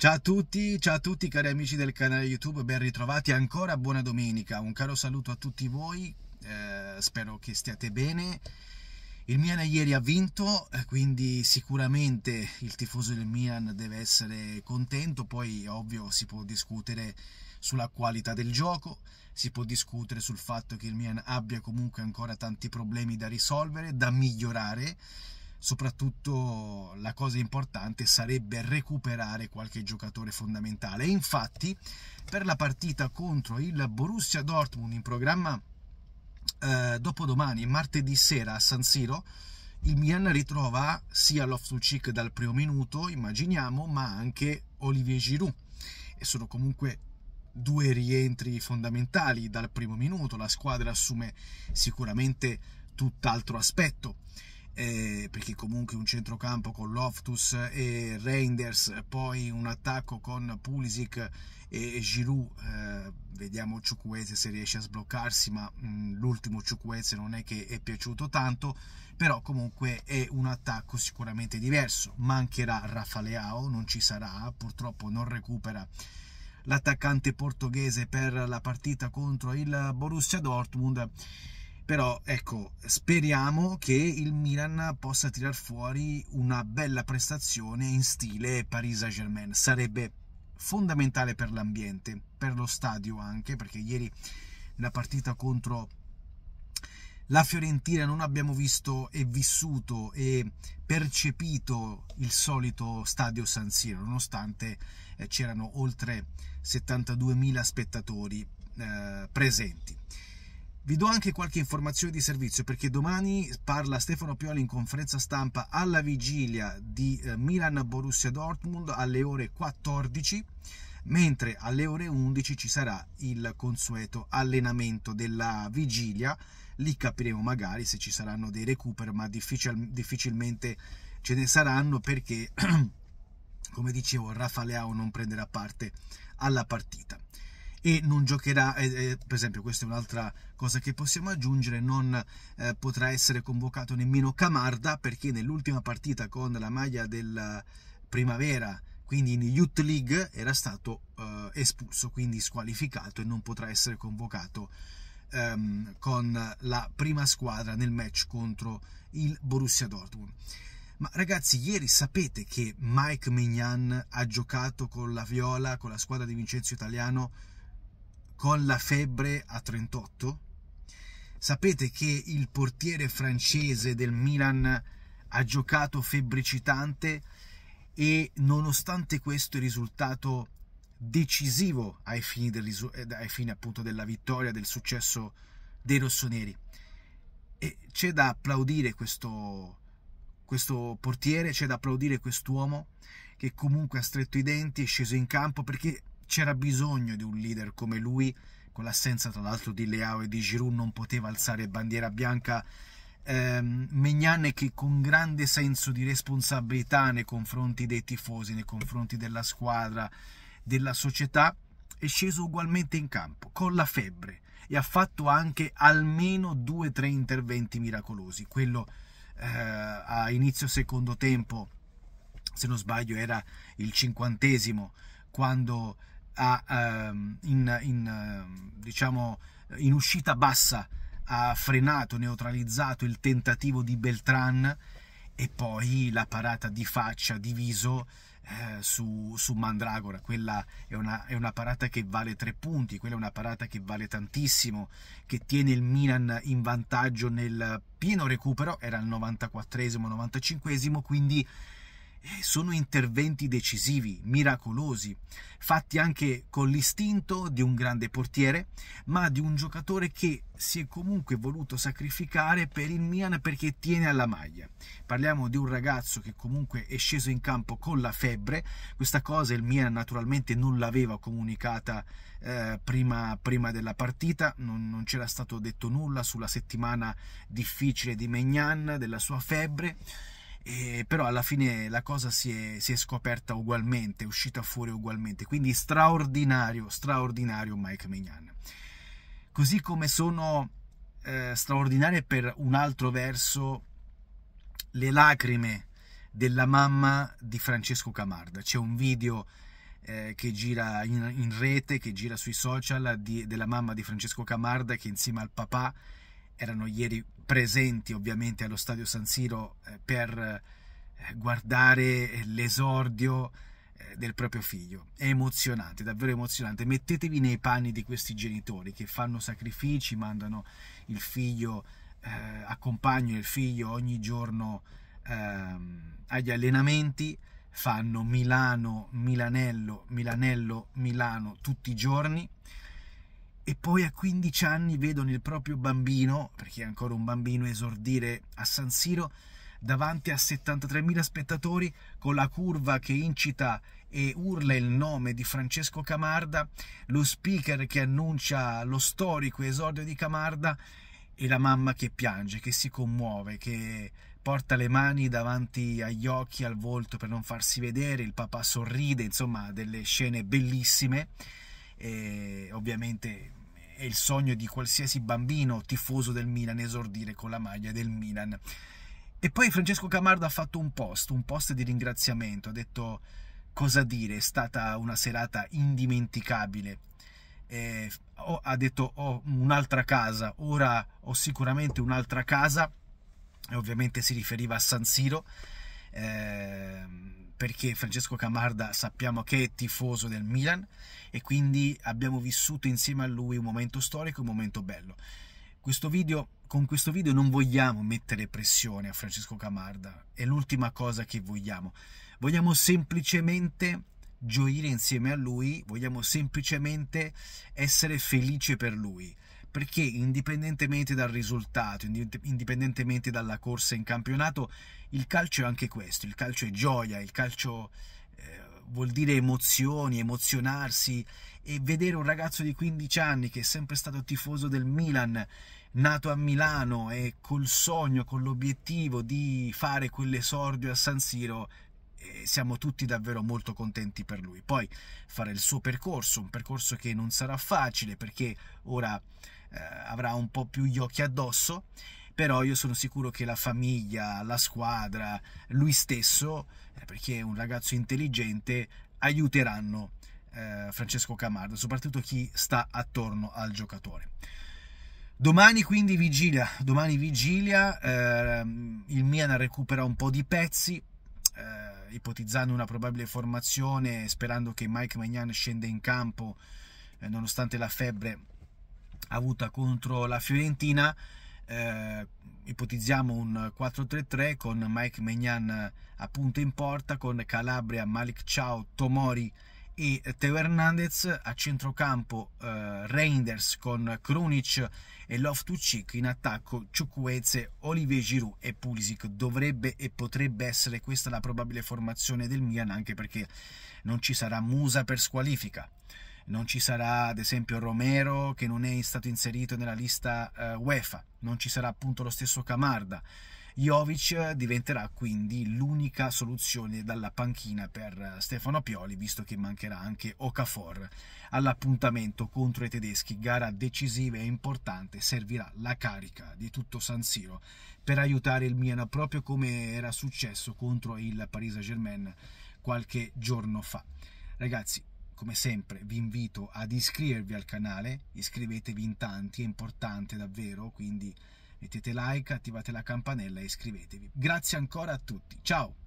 Ciao a tutti, ciao a tutti cari amici del canale YouTube, ben ritrovati ancora, buona domenica, un caro saluto a tutti voi, eh, spero che stiate bene. Il Milan ieri ha vinto, eh, quindi sicuramente il tifoso del Milan deve essere contento, poi ovvio si può discutere sulla qualità del gioco, si può discutere sul fatto che il Milan abbia comunque ancora tanti problemi da risolvere, da migliorare, soprattutto la cosa importante sarebbe recuperare qualche giocatore fondamentale. E infatti per la partita contro il Borussia Dortmund in programma eh, dopodomani, martedì sera a San Siro, il Milan ritrova sia Loftus-Cheek dal primo minuto, immaginiamo, ma anche Olivier Giroud. E sono comunque due rientri fondamentali dal primo minuto, la squadra assume sicuramente tutt'altro aspetto eh, perché comunque un centrocampo con Loftus e Reinders, poi un attacco con Pulisic e Giroud, eh, vediamo Ciucuese se riesce a sbloccarsi, ma mh, mm, l'ultimo Ciucuese non è che è piaciuto tanto, però comunque è un attacco sicuramente diverso, mancherà Rafa non ci sarà, purtroppo non recupera l'attaccante portoghese per la partita contro il Borussia Dortmund però ecco speriamo che il Milan possa tirar fuori una bella prestazione in stile Paris Saint Germain sarebbe fondamentale per l'ambiente per lo stadio anche perché ieri la partita contro la Fiorentina non abbiamo visto e vissuto e percepito il solito stadio San Siro, nonostante eh, c'erano oltre 72.000 spettatori eh, presenti. Vi do anche qualche informazione di servizio perché domani parla Stefano Pioli in conferenza stampa alla vigilia di eh, Milan-Borussia Dortmund alle ore 14 mentre alle ore 11 ci sarà il consueto allenamento della vigilia, lì capiremo magari se ci saranno dei recuperi, ma difficil- difficilmente ce ne saranno perché, come dicevo, Rafaleao non prenderà parte alla partita e non giocherà, eh, per esempio questa è un'altra cosa che possiamo aggiungere, non eh, potrà essere convocato nemmeno Camarda perché nell'ultima partita con la maglia della primavera quindi in Youth League era stato eh, espulso, quindi squalificato e non potrà essere convocato ehm, con la prima squadra nel match contro il Borussia Dortmund. Ma ragazzi, ieri sapete che Mike Mignan ha giocato con la Viola, con la squadra di Vincenzo Italiano con la febbre a 38. Sapete che il portiere francese del Milan ha giocato febbricitante e nonostante questo è risultato decisivo ai fini, del, eh, ai fini appunto della vittoria, del successo dei rossoneri. E c'è da applaudire questo, questo portiere, c'è da applaudire quest'uomo che comunque ha stretto i denti, è sceso in campo perché c'era bisogno di un leader come lui, con l'assenza tra l'altro di Leao e di Giroud non poteva alzare bandiera bianca ehm, Megnane che con grande senso di responsabilità nei confronti dei tifosi, nei confronti della squadra, della società, è sceso ugualmente in campo, con la febbre, e ha fatto anche almeno due o tre interventi miracolosi. Quello eh, a inizio secondo tempo, se non sbaglio, era il cinquantesimo, quando a, um, in, in, ehm, diciamo, in uscita bassa ha frenato, neutralizzato il tentativo di Beltran e poi la parata di faccia, di viso eh, su, su, Mandragora. Quella è una, è una, parata che vale tre punti, quella è una parata che vale tantissimo, che tiene il Milan in vantaggio nel pieno recupero, era il 94esimo, 95 quindi eh, sono interventi decisivi, miracolosi, fatti anche con l'istinto di un grande portiere, ma di un giocatore che si è comunque voluto sacrificare per il Milan perché tiene alla maglia. Parliamo di un ragazzo che comunque è sceso in campo con la febbre, questa cosa il Milan naturalmente non l'aveva comunicata eh, prima, prima, della partita, non, non c'era stato detto nulla sulla settimana difficile di Megnan, della sua febbre e, però alla fine la cosa si è, si è scoperta ugualmente, è uscita fuori ugualmente, quindi straordinario, straordinario Mike Mignan. Così come sono eh, straordinarie per un altro verso le lacrime della mamma di Francesco Camarda, c'è un video eh, che gira in, in, rete, che gira sui social di, della mamma di Francesco Camarda che insieme al papà erano ieri presenti ovviamente allo stadio San Siro eh, per eh, guardare l'esordio eh, del proprio figlio. È emozionante, davvero emozionante. Mettetevi nei panni di questi genitori che fanno sacrifici, mandano il figlio, eh, accompagnano il figlio ogni giorno eh, agli allenamenti, fanno Milano, Milanello, Milanello, Milano tutti i giorni e poi a 15 anni vedono il proprio bambino, perché è ancora un bambino, esordire a San Siro davanti a 73.000 spettatori con la curva che incita e urla il nome di Francesco Camarda, lo speaker che annuncia lo storico esordio di Camarda e la mamma che piange, che si commuove, che porta le mani davanti agli occhi, al volto per non farsi vedere, il papà sorride, insomma, delle scene bellissime. E ovviamente è il sogno di qualsiasi bambino tifoso del Milan esordire con la maglia del Milan. E poi Francesco Camardo ha fatto un post, un post di ringraziamento, ha detto cosa dire, è stata una serata indimenticabile. Eh, ha detto ho oh, un'altra casa, ora ho sicuramente un'altra casa, e ovviamente si riferiva a San Siro. Eh, perché Francesco Camarda sappiamo che è tifoso del Milan e quindi abbiamo vissuto insieme a lui un momento storico, un momento bello. Questo video, con questo video non vogliamo mettere pressione a Francesco Camarda, è l'ultima cosa che vogliamo. Vogliamo semplicemente gioire insieme a lui, vogliamo semplicemente essere felici per lui perché indipendentemente dal risultato, indipendentemente dalla corsa in campionato, il calcio è anche questo, il calcio è gioia, il calcio eh, vuol dire emozioni, emozionarsi e vedere un ragazzo di 15 anni che è sempre stato tifoso del Milan, nato a Milano e col sogno, con l'obiettivo di fare quell'esordio a San Siro, eh, siamo tutti davvero molto contenti per lui. Poi fare il suo percorso, un percorso che non sarà facile perché ora eh, avrà un po' più gli occhi addosso, però io sono sicuro che la famiglia, la squadra, lui stesso, eh, perché è un ragazzo intelligente, aiuteranno eh, Francesco Camardo, soprattutto chi sta attorno al giocatore. Domani quindi vigilia, domani vigilia ehm, il Milan recupera un po' di pezzi, eh, ipotizzando una probabile formazione, sperando che Mike Magnan scenda in campo eh, nonostante la febbre avuta contro la Fiorentina. Eh, ipotizziamo un 4-3-3 con Mike Megnan appunto in porta, con Calabria, Malik Ciao, Tomori e Teo Hernandez a centrocampo eh, Reinders con Krunic e loftus in attacco Ciucueze, Olivier Giroud e Pulisic dovrebbe e potrebbe essere questa la probabile formazione del Milan anche perché non ci sarà Musa per squalifica non ci sarà ad esempio Romero che non è stato inserito nella lista eh, UEFA, non ci sarà appunto lo stesso Camarda. Jovic eh, diventerà quindi l'unica soluzione dalla panchina per eh, Stefano Pioli, visto che mancherà anche Okafor all'appuntamento contro i tedeschi. Gara decisiva e importante, servirà la carica di tutto San Siro per aiutare il Milan, proprio come era successo contro il Paris Saint-Germain qualche giorno fa. Ragazzi, come sempre vi invito ad iscrivervi al canale, iscrivetevi in tanti, è importante davvero, quindi mettete like, attivate la campanella e iscrivetevi. Grazie ancora a tutti, ciao!